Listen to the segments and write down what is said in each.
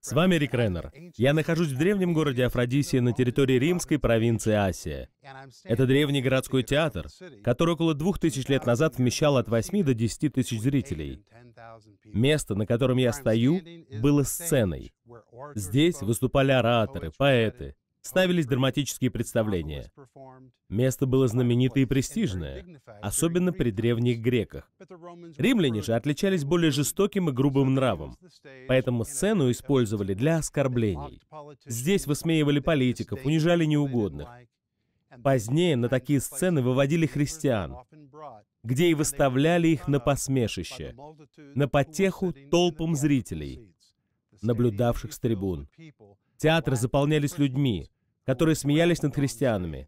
С вами Рик Реннер. Я нахожусь в древнем городе Афродисия на территории римской провинции Асия. Это древний городской театр, который около двух тысяч лет назад вмещал от 8 до 10 тысяч зрителей. Место, на котором я стою, было сценой. Здесь выступали ораторы, поэты, ставились драматические представления. Место было знаменитое и престижное, особенно при древних греках. Римляне же отличались более жестоким и грубым нравом, поэтому сцену использовали для оскорблений. Здесь высмеивали политиков, унижали неугодных. Позднее на такие сцены выводили христиан, где и выставляли их на посмешище, на потеху толпам зрителей, наблюдавших с трибун. Театры заполнялись людьми, которые смеялись над христианами,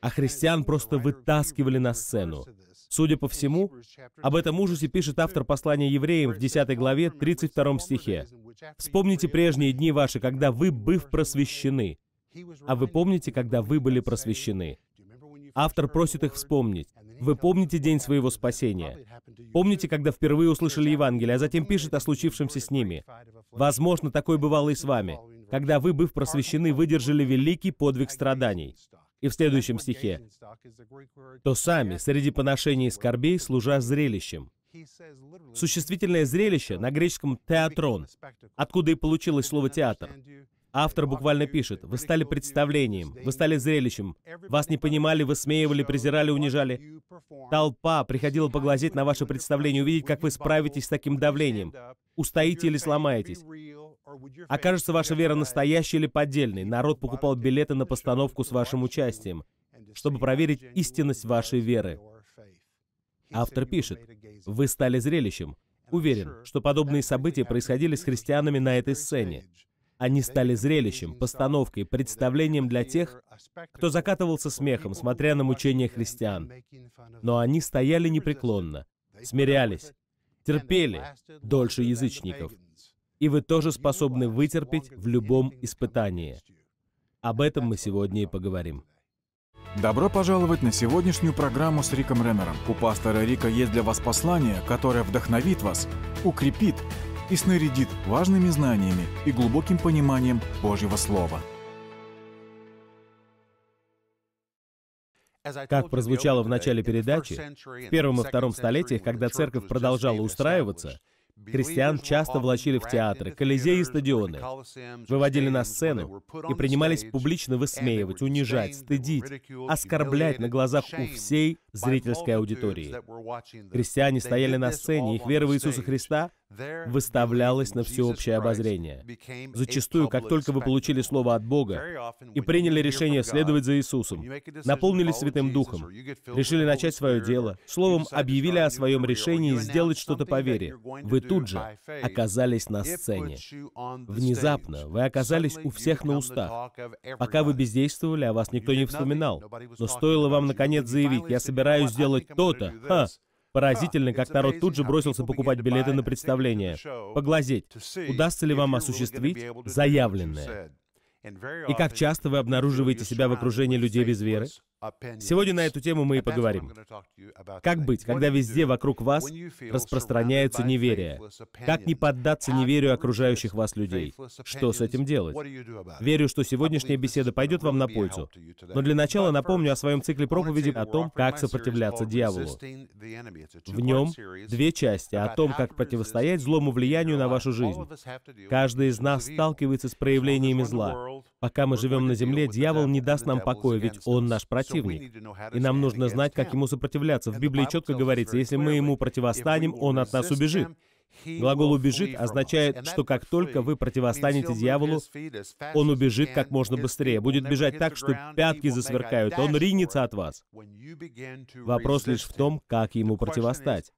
а христиан просто вытаскивали на сцену. Судя по всему, об этом ужасе пишет автор послания евреям в 10 главе 32 стихе. «Вспомните прежние дни ваши, когда вы, быв просвещены». А вы помните, когда вы были просвещены? Автор просит их вспомнить, вы помните день своего спасения. Помните, когда впервые услышали Евангелие, а затем пишет о случившемся с ними. Возможно, такое бывало и с вами, когда вы, быв просвещены, выдержали великий подвиг страданий. И в следующем стихе. «То сами, среди поношений и скорбей, служа зрелищем». Существительное зрелище на греческом «театрон», откуда и получилось слово «театр». Автор буквально пишет, «Вы стали представлением, вы стали зрелищем, вас не понимали, высмеивали, презирали, унижали. Толпа приходила поглазеть на ваше представление, увидеть, как вы справитесь с таким давлением, устоите или сломаетесь. Окажется, ваша вера настоящая или поддельной. Народ покупал билеты на постановку с вашим участием, чтобы проверить истинность вашей веры». Автор пишет, «Вы стали зрелищем». Уверен, что подобные события происходили с христианами на этой сцене. Они стали зрелищем, постановкой, представлением для тех, кто закатывался смехом, смотря на мучения христиан. Но они стояли непреклонно, смирялись, терпели дольше язычников. И вы тоже способны вытерпеть в любом испытании. Об этом мы сегодня и поговорим. Добро пожаловать на сегодняшнюю программу с Риком Реннером. У пастора Рика есть для вас послание, которое вдохновит вас, укрепит и снарядит важными знаниями и глубоким пониманием Божьего Слова. Как прозвучало в начале передачи, в первом и втором столетиях, когда церковь продолжала устраиваться, Христиан часто влачили в театры, колизеи и стадионы, выводили на сцену и принимались публично высмеивать, унижать, стыдить, оскорблять на глазах у всей зрительской аудитории. Христиане стояли на сцене, их вера в Иисуса Христа выставлялось на всеобщее обозрение. Зачастую, как только вы получили слово от Бога и приняли решение следовать за Иисусом, наполнились Святым Духом, решили начать свое дело, словом, объявили о своем решении сделать что-то по вере, вы тут же оказались на сцене. Внезапно вы оказались у всех на устах. Пока вы бездействовали, о вас никто не вспоминал. Но стоило вам наконец заявить, я собираюсь сделать то-то, ха, Поразительно, как народ тут же бросился покупать билеты на представление, поглазеть, удастся ли вам осуществить заявленное. И как часто вы обнаруживаете себя в окружении людей без веры? Сегодня на эту тему мы и поговорим. Как быть, когда везде вокруг вас распространяется неверие? Как не поддаться неверию окружающих вас людей? Что с этим делать? Верю, что сегодняшняя беседа пойдет вам на пользу. Но для начала напомню о своем цикле проповеди о том, как сопротивляться дьяволу. В нем две части о том, как противостоять злому влиянию на вашу жизнь. Каждый из нас сталкивается с проявлениями зла. Пока мы живем на земле, дьявол не даст нам покоя, ведь он наш противник противник. И нам нужно знать, как ему сопротивляться. В Библии четко говорится, если мы ему противостанем, он от нас убежит. Глагол «убежит» означает, что как только вы противостанете дьяволу, он убежит как можно быстрее, будет бежать так, что пятки засверкают, он ринется от вас. Вопрос лишь в том, как ему противостать.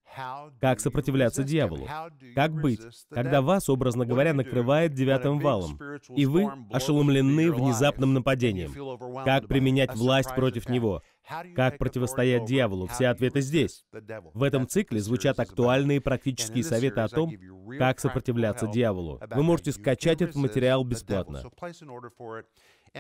Как сопротивляться дьяволу? Как быть, когда вас, образно говоря, накрывает девятым валом, и вы ошеломлены внезапным нападением? Как применять власть против него? Как противостоять дьяволу? Все ответы здесь. В этом цикле звучат актуальные практические советы о том, как сопротивляться дьяволу. Вы можете скачать этот материал бесплатно.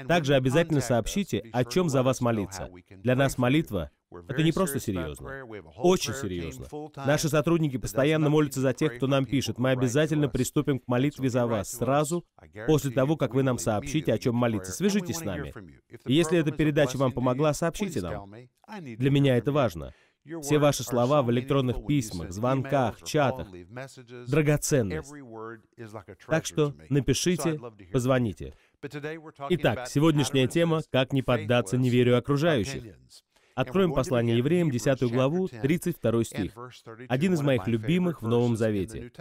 Также обязательно сообщите, о чем за вас молиться. Для нас молитва это не просто серьезно. Очень серьезно. Наши сотрудники постоянно молятся за тех, кто нам пишет. Мы обязательно приступим к молитве за вас сразу после того, как вы нам сообщите, о чем молиться. Свяжитесь с нами. И если эта передача вам помогла, сообщите нам. Для меня это важно. Все ваши слова в электронных письмах, звонках, чатах — драгоценность. Так что напишите, позвоните. Итак, сегодняшняя тема «Как не поддаться неверию окружающих». Откроем послание евреям, 10 главу, 32 стих. Один из моих любимых в Новом Завете.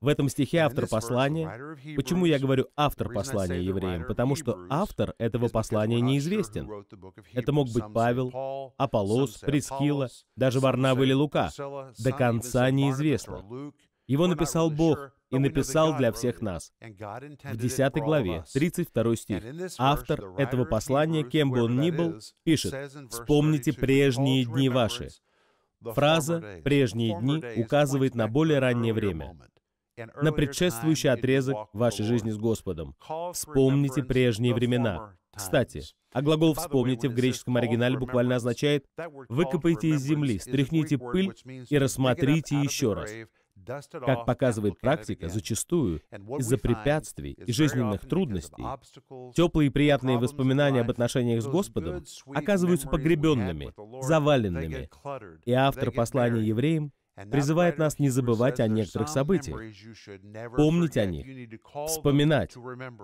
В этом стихе автор послания. Почему я говорю автор послания евреям? Потому что автор этого послания неизвестен. Это мог быть Павел, Аполлос, Прескила, даже Варнава или Лука. До конца неизвестно. Его написал Бог и написал для всех нас. В 10 главе, 32 стих, автор этого послания, кем бы он ни был, пишет, «Вспомните прежние дни ваши». Фраза «прежние дни» указывает на более раннее время, на предшествующий отрезок вашей жизни с Господом. Вспомните прежние времена. Кстати, а глагол «вспомните» в греческом оригинале буквально означает «выкопайте из земли, стряхните пыль и рассмотрите еще раз». Как показывает практика, зачастую из-за препятствий и жизненных трудностей теплые и приятные воспоминания об отношениях с Господом оказываются погребенными, заваленными. И автор послания евреям призывает нас не забывать о некоторых событиях, помнить о них, вспоминать.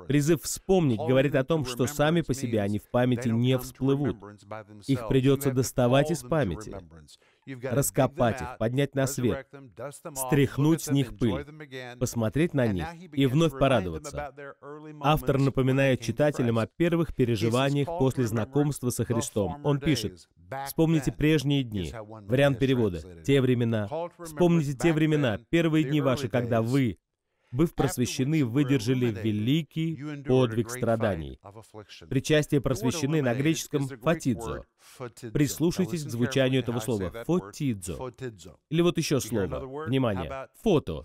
Призыв «вспомнить» говорит о том, что сами по себе они в памяти не всплывут. Их придется доставать из памяти раскопать их, поднять на свет, стряхнуть с них пыль, посмотреть на них и вновь порадоваться. Автор напоминает читателям о первых переживаниях после знакомства со Христом. Он пишет, «Вспомните прежние дни». Вариант перевода «Те времена». «Вспомните те времена, первые дни ваши, когда вы, быв просвещены, выдержали великий подвиг страданий. Причастие просвещены на греческом «фатидзо». Прислушайтесь к звучанию этого слова «фотидзо». Или вот еще слово, внимание, «фото»,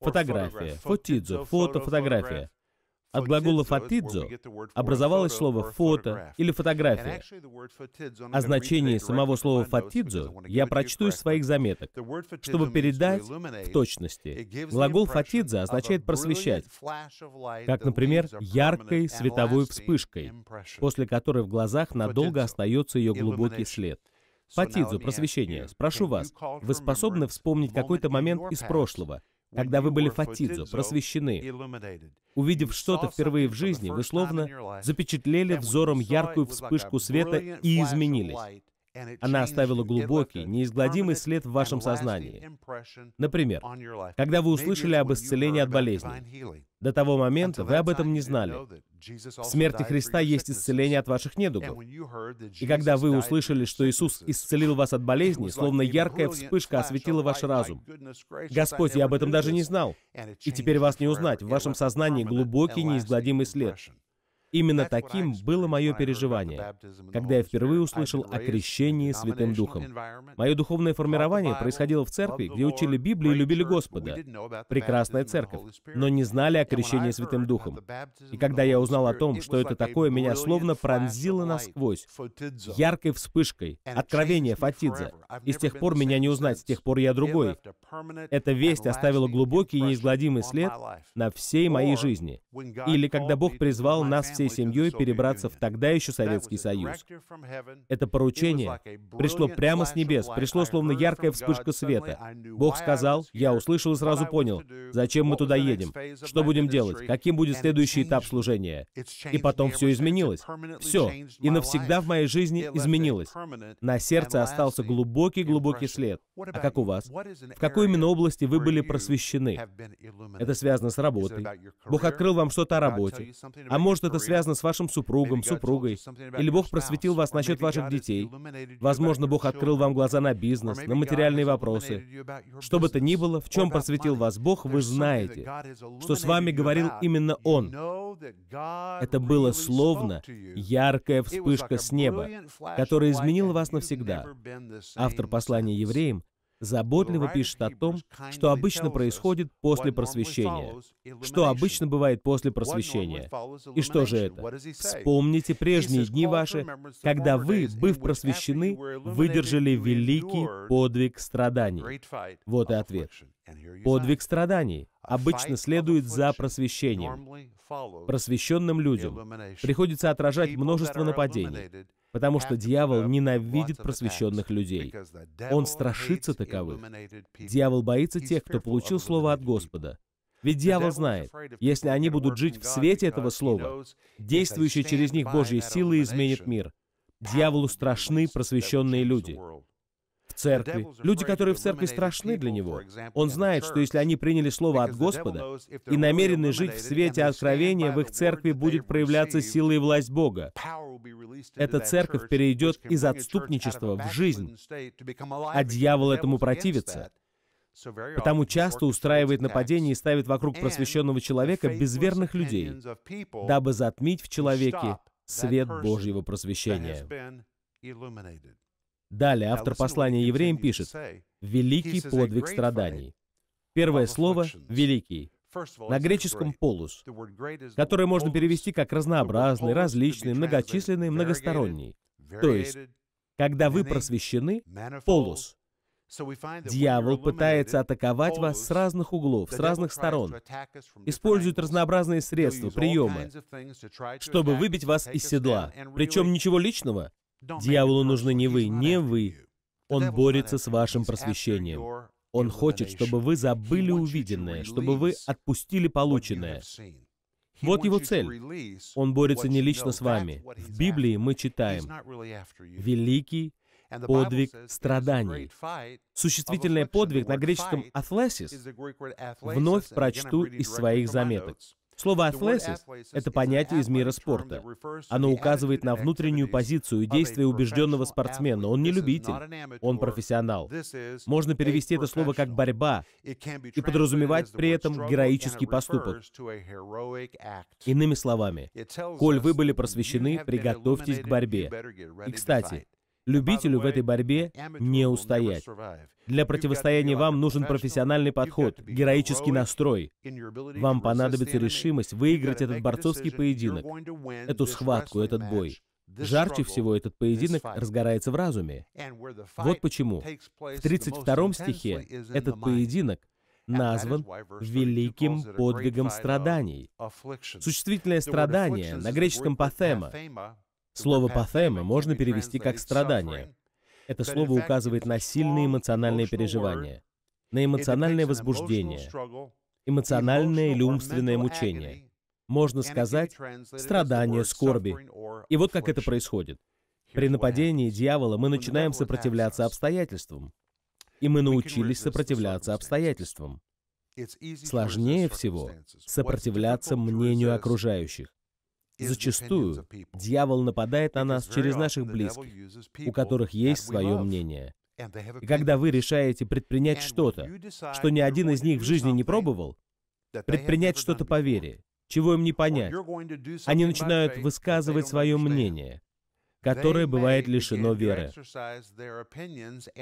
фотография, «фотидзо», «фото», «фотография». От глагола «фатидзо» образовалось слово «фото» или «фотография». О значении самого слова «фатидзо» я прочту из своих заметок, чтобы передать в точности. Глагол «фатидзо» означает «просвещать», как, например, яркой световой вспышкой, после которой в глазах надолго остается ее глубокий след. Фатидзо, просвещение. Спрошу вас, вы способны вспомнить какой-то момент из прошлого, когда вы были фатидзо, просвещены, увидев что-то впервые в жизни, вы словно запечатлели взором яркую вспышку света и изменились. Она оставила глубокий, неизгладимый след в вашем сознании. Например, когда вы услышали об исцелении от болезни, до того момента вы об этом не знали. В смерти Христа есть исцеление от ваших недугов. И когда вы услышали, что Иисус исцелил вас от болезни, словно яркая вспышка осветила ваш разум. Господь, я об этом даже не знал. И теперь вас не узнать. В вашем сознании глубокий неизгладимый след. Именно таким было мое переживание, когда я впервые услышал о крещении Святым Духом. Мое духовное формирование происходило в церкви, где учили Библию и любили Господа. Прекрасная церковь, но не знали о крещении Святым Духом. И когда я узнал о том, что это такое, меня словно пронзило насквозь, яркой вспышкой, откровение Фатидзе. И с тех пор меня не узнать, с тех пор я другой. Эта весть оставила глубокий и неизгладимый след на всей моей жизни. Или когда Бог призвал нас всех всей семьей перебраться в тогда еще Советский Союз. Это поручение пришло прямо с небес, пришло словно яркая вспышка света. Бог сказал, я услышал и сразу понял, зачем мы туда едем, что будем делать, каким будет следующий этап служения. И потом все изменилось. Все. И навсегда в моей жизни изменилось. На сердце остался глубокий-глубокий след. А как у вас? В какой именно области вы были просвещены? Это связано с работой. Бог открыл вам что-то о работе. А может, это связано связано с вашим супругом, супругой. Или Бог просветил вас насчет ваших детей. Возможно, Бог открыл вам глаза на бизнес, на материальные вопросы. Что бы то ни было, в чем просветил вас Бог, вы знаете, что с вами говорил именно Он. Это было словно яркая вспышка с неба, которая изменила вас навсегда. Автор послания евреям заботливо пишет о том, что обычно происходит после просвещения. Что обычно бывает после просвещения. И что же это? Вспомните прежние дни ваши, когда вы, быв просвещены, выдержали великий подвиг страданий. Вот и ответ. Подвиг страданий обычно следует за просвещением. Просвещенным людям приходится отражать множество нападений, потому что дьявол ненавидит просвещенных людей. Он страшится таковых. Дьявол боится тех, кто получил слово от Господа. Ведь дьявол знает, если они будут жить в свете этого слова, действующие через них Божьи силы изменит мир. Дьяволу страшны просвещенные люди церкви, люди, которые в церкви страшны для него. Он знает, что если они приняли слово от Господа и намерены жить в свете откровения, в их церкви будет проявляться сила и власть Бога. Эта церковь перейдет из отступничества в жизнь, а дьявол этому противится. Потому часто устраивает нападение и ставит вокруг просвещенного человека безверных людей, дабы затмить в человеке свет Божьего просвещения. Далее автор послания евреям пишет «Великий подвиг страданий». Первое слово «великий» на греческом «полус», которое можно перевести как «разнообразный», «различный», «многочисленный», «многосторонний». То есть, когда вы просвещены, «полус», Дьявол пытается атаковать вас с разных углов, с разных сторон, использует разнообразные средства, приемы, чтобы выбить вас из седла. Причем ничего личного, Дьяволу нужны не вы, не вы. Он борется с вашим просвещением. Он хочет, чтобы вы забыли увиденное, чтобы вы отпустили полученное. Вот его цель. Он борется не лично с вами. В Библии мы читаем «Великий подвиг страданий». Существительное «подвиг» на греческом «атлесис» вновь прочту из своих заметок. Слово «athletics» — это понятие из мира спорта. Оно указывает на внутреннюю позицию и действия убежденного спортсмена. Он не любитель, он профессионал. Можно перевести это слово как «борьба» и подразумевать при этом героический поступок. Иными словами, коль вы были просвещены, приготовьтесь к борьбе. И, кстати, любителю в этой борьбе не устоять. Для противостояния вам нужен профессиональный подход, героический настрой. Вам понадобится решимость выиграть этот борцовский поединок, эту схватку, этот бой. Жарче всего этот поединок разгорается в разуме. Вот почему. В 32 стихе этот поединок назван великим подвигом страданий. Существительное страдание на греческом «паthema». Слово «паthема» можно перевести как «страдание». Это слово указывает на сильные эмоциональные переживания, на эмоциональное возбуждение, эмоциональное или умственное мучение, можно сказать, страдания, скорби. И вот как это происходит. При нападении дьявола мы начинаем сопротивляться обстоятельствам. И мы научились сопротивляться обстоятельствам. Сложнее всего сопротивляться мнению окружающих. Зачастую дьявол нападает на нас через наших близких, у которых есть свое мнение. И когда вы решаете предпринять что-то, что ни один из них в жизни не пробовал, предпринять что-то по вере, чего им не понять, они начинают высказывать свое мнение, которое бывает лишено веры.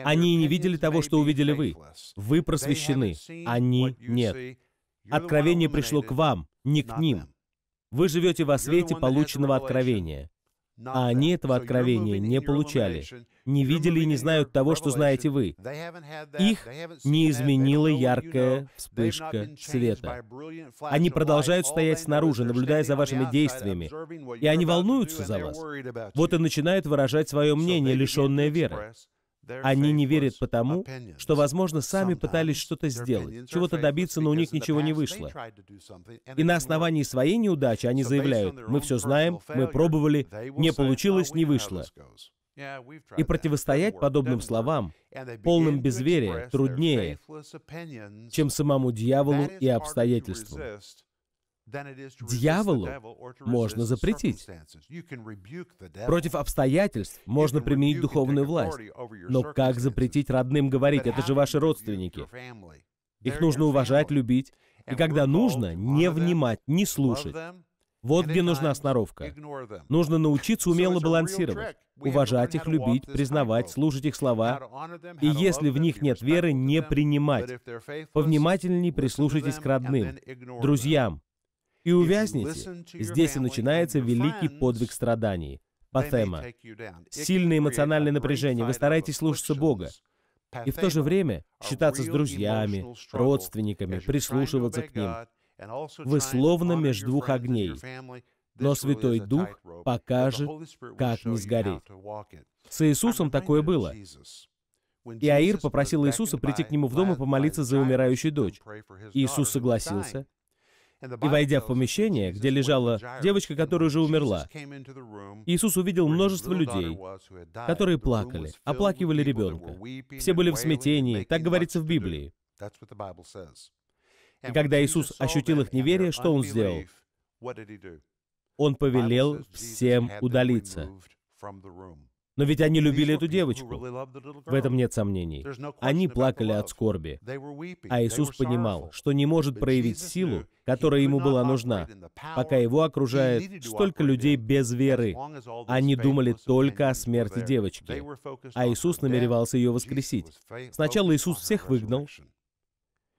Они не видели того, что увидели вы. Вы просвещены, они нет. Откровение пришло к вам, не к ним. Вы живете во свете полученного откровения, а они этого откровения не получали, не видели и не знают того, что знаете вы. Их не изменила яркая вспышка света. Они продолжают стоять снаружи, наблюдая за вашими действиями, и они волнуются за вас. Вот и начинают выражать свое мнение, лишенное веры. Они не верят потому, что, возможно, сами пытались что-то сделать, чего-то добиться, но у них ничего не вышло. И на основании своей неудачи они заявляют, мы все знаем, мы пробовали, не получилось, oh, не вышло. И противостоять подобным словам, полным безверия, труднее, чем самому дьяволу и обстоятельствам. Дьяволу можно запретить. Против обстоятельств можно применить духовную власть. Но как запретить родным говорить, это же ваши родственники? Их нужно уважать, любить. И когда нужно, не внимать, не слушать. Вот где нужна сноровка. Нужно научиться умело балансировать, уважать их, любить, признавать, слушать их слова, и если в них нет веры, не принимать. Повнимательней прислушайтесь к родным, друзьям, и увязнете. Здесь и начинается великий подвиг страданий. Патема. Сильное эмоциональное напряжение. Вы стараетесь слушаться Бога. И в то же время считаться с друзьями, родственниками, прислушиваться к ним. Вы словно между двух огней. Но Святой Дух покажет, как не сгореть. С Иисусом такое было. Иаир попросил Иисуса прийти к нему в дом и помолиться за умирающую дочь. Иисус согласился, и войдя в помещение, где лежала девочка, которая уже умерла, Иисус увидел множество людей, которые плакали, оплакивали ребенка. Все были в смятении, так говорится в Библии. И когда Иисус ощутил их неверие, что Он сделал? Он повелел всем удалиться. Но ведь они любили эту девочку. В этом нет сомнений. Они плакали от скорби. А Иисус понимал, что не может проявить силу, которая ему была нужна, пока его окружает столько людей без веры. Они думали только о смерти девочки, а Иисус намеревался ее воскресить. Сначала Иисус всех выгнал,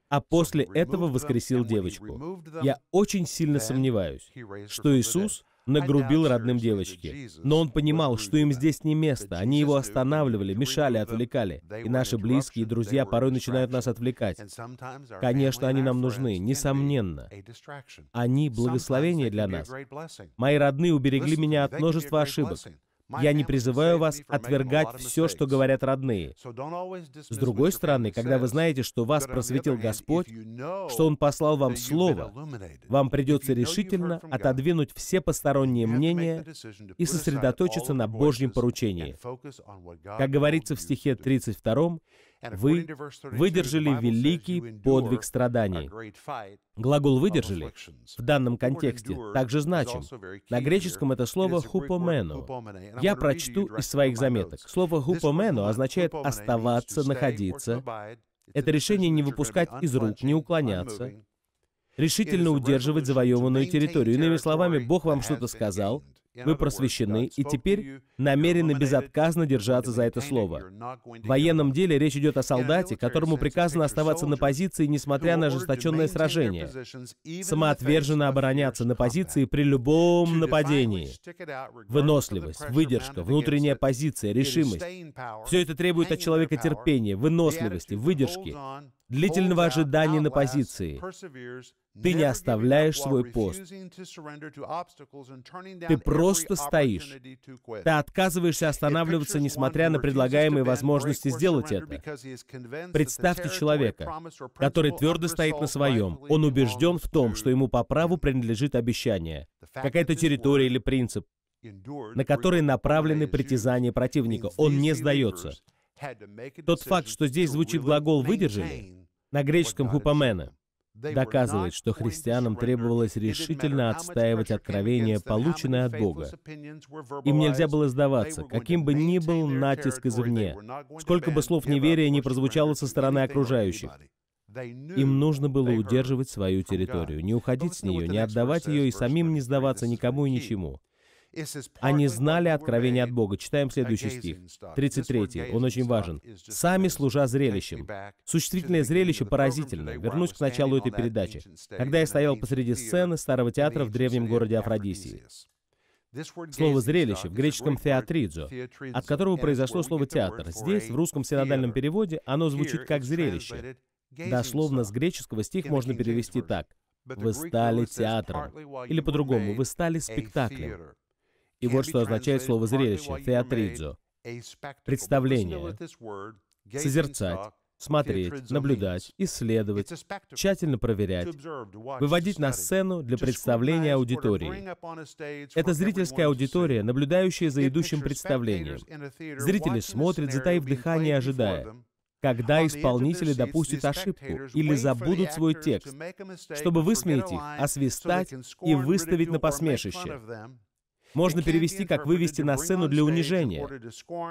а после этого воскресил девочку. Я очень сильно сомневаюсь, что Иисус нагрубил родным девочке. Но он понимал, что им здесь не место. Они его останавливали, мешали, отвлекали. И наши близкие и друзья порой начинают нас отвлекать. Конечно, они нам нужны, несомненно. Они — благословение для нас. Мои родные уберегли меня от множества ошибок. Я не призываю вас отвергать все, что говорят родные. С другой стороны, когда вы знаете, что вас просветил Господь, что Он послал вам Слово, вам придется решительно отодвинуть все посторонние мнения и сосредоточиться на Божьем поручении. Как говорится в стихе 32, вы выдержали великий подвиг страданий. Глагол «выдержали» в данном контексте также значим. На греческом это слово «хупомену». Я прочту из своих заметок. Слово «хупомену» означает «оставаться», «находиться». Это решение не выпускать из рук, не уклоняться, решительно удерживать завоеванную территорию. Иными словами, Бог вам что-то сказал, вы просвещены и теперь намерены безотказно держаться за это слово. В военном деле речь идет о солдате, которому приказано оставаться на позиции, несмотря на ожесточенное сражение, самоотверженно обороняться на позиции при любом нападении. Выносливость, выдержка, внутренняя позиция, решимость — все это требует от человека терпения, выносливости, выдержки, длительного ожидания на позиции. Ты не оставляешь свой пост. Ты просто стоишь. Ты отказываешься останавливаться, несмотря на предлагаемые возможности сделать это. Представьте человека, который твердо стоит на своем. Он убежден в том, что ему по праву принадлежит обещание, какая-то территория или принцип, на который направлены притязания противника. Он не сдается. Тот факт, что здесь звучит глагол «выдержали», на греческом «хупомена», доказывает, что христианам требовалось решительно отстаивать откровение, полученное от Бога. Им нельзя было сдаваться, каким бы ни был натиск извне, сколько бы слов неверия не прозвучало со стороны окружающих. Им нужно было удерживать свою территорию, не уходить с нее, не отдавать ее и самим не сдаваться никому и ничему. Они знали откровение от Бога. Читаем следующий стих. 33. Он очень важен. «Сами служа зрелищем». Существительное зрелище поразительно. Вернусь к началу этой передачи. Когда я стоял посреди сцены старого театра в древнем городе Афродисии. Слово «зрелище» в греческом «театридзо», от которого произошло слово «театр». Здесь, в русском синодальном переводе, оно звучит как «зрелище». Дословно с греческого стих можно перевести так. «Вы стали театром». Или по-другому, «Вы стали спектаклем». И вот что означает слово «зрелище» — «театридзо». Представление, созерцать, смотреть, наблюдать, исследовать, тщательно проверять, выводить на сцену для представления аудитории. Это зрительская аудитория, наблюдающая за идущим представлением. Зрители смотрят, затаив дыхание, ожидая, когда исполнители допустят ошибку или забудут свой текст, чтобы высмеять их, освистать и выставить на посмешище можно перевести как «вывести на сцену для унижения»,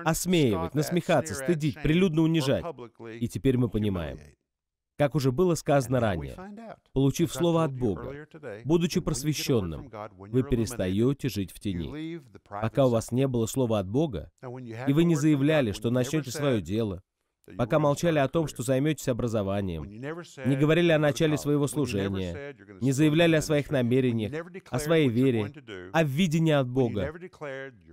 «осмеивать», «насмехаться», «стыдить», «прилюдно унижать». И теперь мы понимаем. Как уже было сказано ранее, получив слово от Бога, будучи просвещенным, вы перестаете жить в тени. Пока у вас не было слова от Бога, и вы не заявляли, что начнете свое дело, пока молчали о том, что займетесь образованием, не говорили о начале своего служения, не заявляли о своих намерениях, о своей вере, о видении от Бога.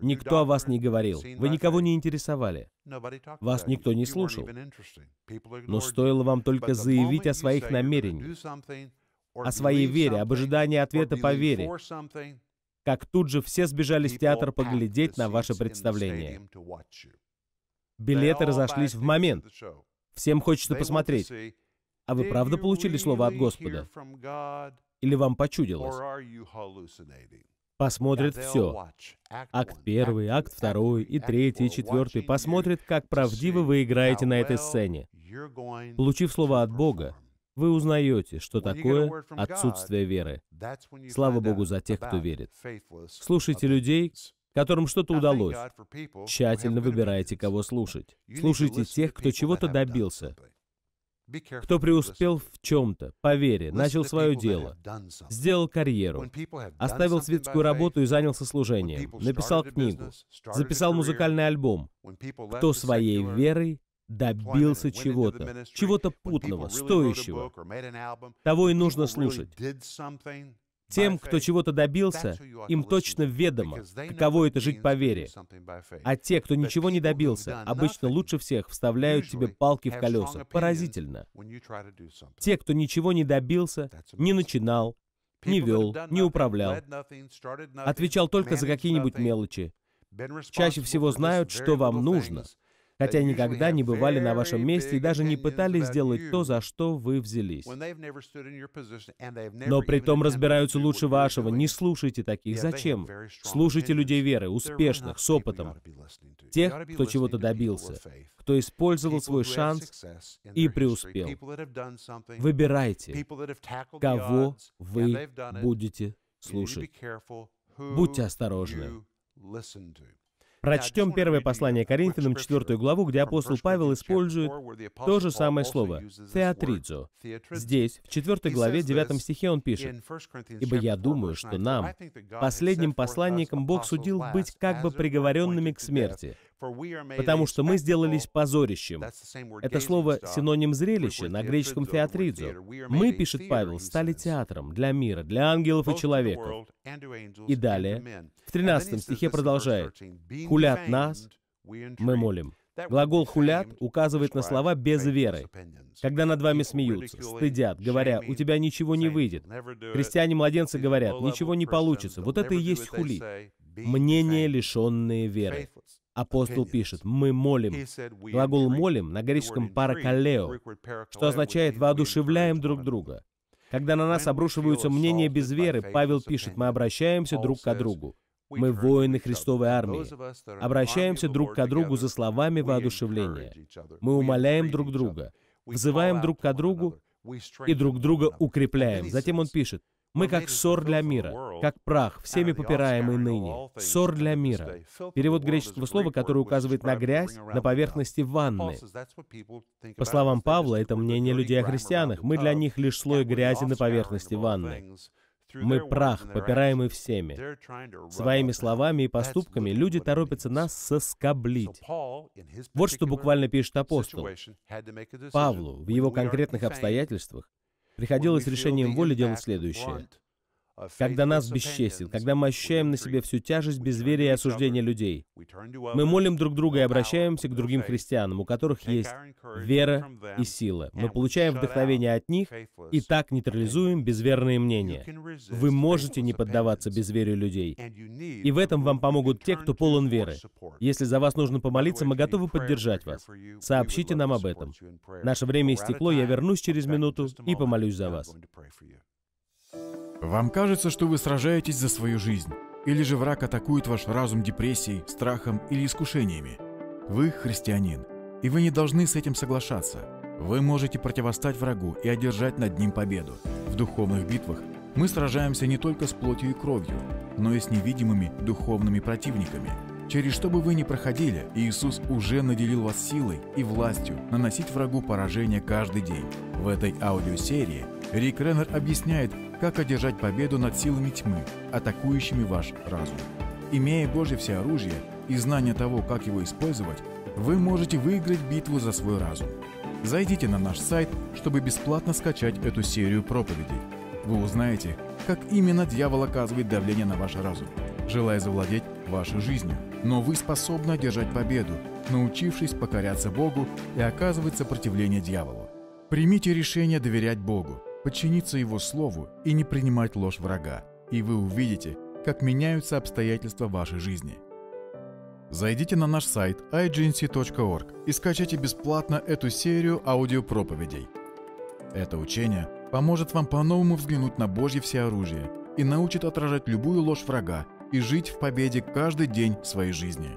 Никто о вас не говорил. Вы никого не интересовали. Вас никто не слушал. Но стоило вам только заявить о своих намерениях, о своей вере, об ожидании ответа по вере, как тут же все сбежали в театр поглядеть на ваше представление. Билеты разошлись в момент. Всем хочется посмотреть. А вы правда получили слово от Господа? Или вам почудилось? Посмотрят все. Акт первый, акт второй и третий, и четвертый посмотрят, как правдиво вы играете на этой сцене. Получив слово от Бога, вы узнаете, что такое отсутствие веры. Слава Богу за тех, кто верит. Слушайте людей, которым что-то удалось. Тщательно выбирайте, кого слушать. Слушайте тех, кто чего-то добился, кто преуспел в чем-то, по начал свое дело, сделал карьеру, оставил светскую работу и занялся служением, написал книгу, записал музыкальный альбом, кто своей верой добился чего-то, чего-то путного, стоящего. Того и нужно слушать. Тем, кто чего-то добился, им точно ведомо, каково это жить по вере. А те, кто ничего не добился, обычно лучше всех вставляют тебе палки в колеса. Поразительно. Те, кто ничего не добился, не начинал, не вел, не управлял, отвечал только за какие-нибудь мелочи, чаще всего знают, что вам нужно — хотя никогда не бывали на вашем месте и даже не пытались сделать то, за что вы взялись. Но при том разбираются лучше вашего. Не слушайте таких. Зачем? Слушайте людей веры, успешных, с опытом. Тех, кто чего-то добился, кто использовал свой шанс и преуспел. Выбирайте, кого вы будете слушать. Будьте осторожны. Прочтем первое послание Коринфянам, 4 главу, где апостол Павел использует то же самое слово — «театридзо». Здесь, в 4 главе, 9 стихе он пишет, «Ибо я думаю, что нам, последним посланникам, Бог судил быть как бы приговоренными к смерти, потому что мы сделались позорищем. Это слово uh, синоним зрелища на греческом театридзо. Мы, пишет Павел, стали театром для мира, для ангелов и человеков. И далее, в 13 стихе продолжает, «Хулят нас, мы молим». Глагол «хулят» указывает на слова «без веры», когда над вами смеются, стыдят, говоря «у тебя ничего не выйдет». Христиане-младенцы говорят «ничего не получится». Вот это и есть хули. Мнения, лишенные веры апостол пишет «мы молим». Глагол «молим» на греческом «паракалео», что означает «воодушевляем друг друга». Когда на нас обрушиваются мнения без веры, Павел пишет «мы обращаемся друг к другу». Мы воины Христовой армии. Обращаемся друг к другу за словами воодушевления. Мы умоляем друг друга, взываем друг к другу и друг друга укрепляем. Затем он пишет, мы как ссор для мира, как прах, всеми попираемый ныне. Ссор для мира. Перевод греческого слова, который указывает на грязь на поверхности ванны. По словам Павла, это мнение людей о христианах. Мы для них лишь слой грязи на поверхности ванны. Мы прах, попираемый всеми. Своими словами и поступками люди торопятся нас соскоблить. Вот что буквально пишет апостол. Павлу в его конкретных обстоятельствах Приходилось решением воли делать следующее когда нас бесчестит, когда мы ощущаем на себе всю тяжесть безверия и осуждения людей. Мы молим друг друга и обращаемся к другим христианам, у которых есть вера и сила. Мы получаем вдохновение от них и так нейтрализуем безверные мнения. Вы можете не поддаваться безверию людей. И в этом вам помогут те, кто полон веры. Если за вас нужно помолиться, мы готовы поддержать вас. Сообщите нам об этом. Наше время истекло, я вернусь через минуту и помолюсь за вас. Вам кажется, что вы сражаетесь за свою жизнь, или же враг атакует ваш разум депрессией, страхом или искушениями. Вы христианин, и вы не должны с этим соглашаться. Вы можете противостать врагу и одержать над ним победу. В духовных битвах мы сражаемся не только с плотью и кровью, но и с невидимыми духовными противниками. Через что бы вы ни проходили, Иисус уже наделил вас силой и властью наносить врагу поражение каждый день. В этой аудиосерии Рик Реннер объясняет, как одержать победу над силами тьмы, атакующими ваш разум. Имея Божье всеоружие и знание того, как его использовать, вы можете выиграть битву за свой разум. Зайдите на наш сайт, чтобы бесплатно скачать эту серию проповедей. Вы узнаете, как именно дьявол оказывает давление на ваш разум, желая завладеть вашей жизнью. Но вы способны одержать победу, научившись покоряться Богу и оказывать сопротивление дьяволу. Примите решение доверять Богу – подчиниться его слову и не принимать ложь врага, и вы увидите, как меняются обстоятельства вашей жизни. Зайдите на наш сайт ignc.org и скачайте бесплатно эту серию аудиопроповедей. Это учение поможет вам по-новому взглянуть на Божье всеоружие и научит отражать любую ложь врага и жить в победе каждый день своей жизни.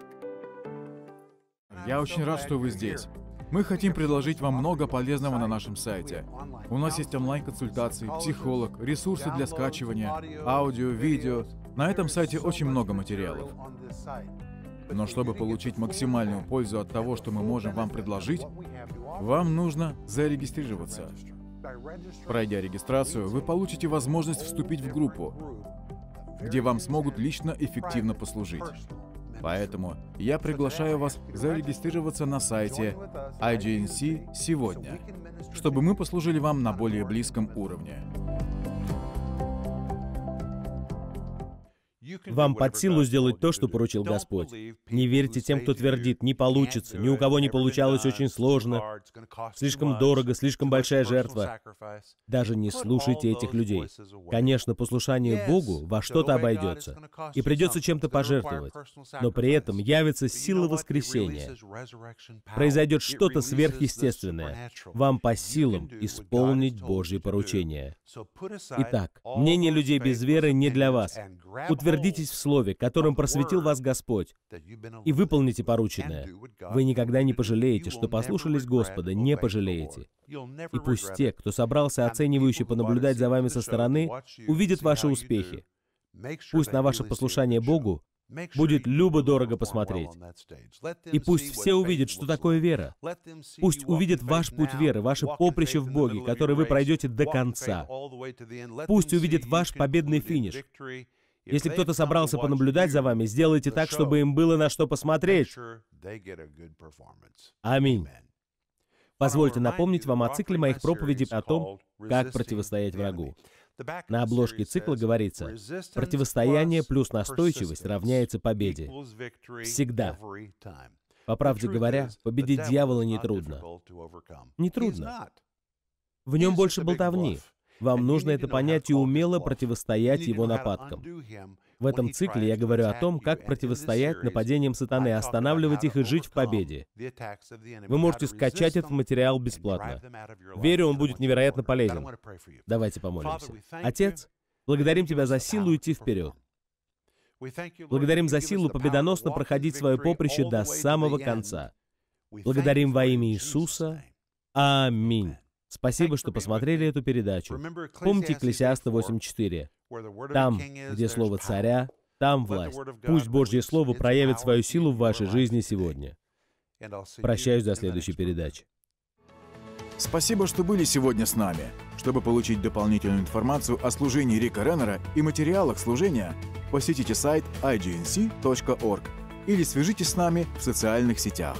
Я очень рад, что вы здесь. Мы хотим предложить вам много полезного на нашем сайте. У нас есть онлайн-консультации, психолог, ресурсы для скачивания, аудио, видео. На этом сайте очень много материалов. Но чтобы получить максимальную пользу от того, что мы можем вам предложить, вам нужно зарегистрироваться. Пройдя регистрацию, вы получите возможность вступить в группу, где вам смогут лично эффективно послужить. Поэтому я приглашаю вас зарегистрироваться на сайте IGNC сегодня, чтобы мы послужили вам на более близком уровне. Вам под силу сделать то, что поручил Господь. Не верьте тем, кто твердит, не получится, ни у кого не получалось очень сложно, слишком дорого, слишком большая жертва. Даже не слушайте этих людей. Конечно, послушание Богу во что-то обойдется, и придется чем-то пожертвовать, но при этом явится сила воскресения. Произойдет что-то сверхъестественное. Вам по силам исполнить Божье поручение. Итак, мнение людей без веры не для вас. Утвердите утвердитесь в слове, которым просветил вас Господь, и выполните порученное. Вы никогда не пожалеете, что послушались Господа, не пожалеете. И пусть те, кто собрался оценивающе понаблюдать за вами со стороны, увидят ваши успехи. Пусть на ваше послушание Богу будет любо-дорого посмотреть. И пусть все увидят, что такое вера. Пусть увидят ваш путь веры, ваше поприще в Боге, который вы пройдете до конца. Пусть увидят ваш победный финиш. Если кто-то собрался понаблюдать за вами, сделайте так, чтобы им было на что посмотреть. Аминь. Позвольте напомнить вам о цикле моих проповедей о том, как противостоять врагу. На обложке цикла говорится, противостояние плюс настойчивость равняется победе. Всегда. По правде говоря, победить дьявола нетрудно. Нетрудно. В нем больше болтовни. Вам нужно это понять и умело противостоять его нападкам. В этом цикле я говорю о том, как противостоять нападениям сатаны, останавливать их и жить в победе. Вы можете скачать этот материал бесплатно. Верю, он будет невероятно полезен. Давайте помолимся. Отец, благодарим Тебя за силу идти вперед. Благодарим за силу победоносно проходить свое поприще до самого конца. Благодарим во имя Иисуса. Аминь. Спасибо, что посмотрели эту передачу. Помните Экклесиаста 8.4. Там, где слово царя, там власть. Пусть Божье Слово проявит свою силу в вашей жизни сегодня. Прощаюсь до следующей передачи. Спасибо, что были сегодня с нами. Чтобы получить дополнительную информацию о служении Рика Реннера и материалах служения, посетите сайт ignc.org или свяжитесь с нами в социальных сетях.